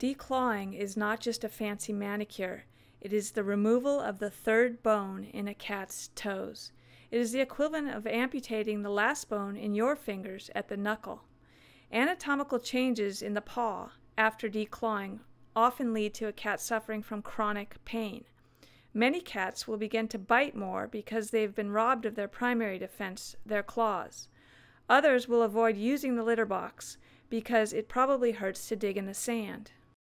Declawing is not just a fancy manicure, it is the removal of the third bone in a cat's toes. It is the equivalent of amputating the last bone in your fingers at the knuckle. Anatomical changes in the paw after declawing often lead to a cat suffering from chronic pain. Many cats will begin to bite more because they have been robbed of their primary defense, their claws. Others will avoid using the litter box because it probably hurts to dig in the sand.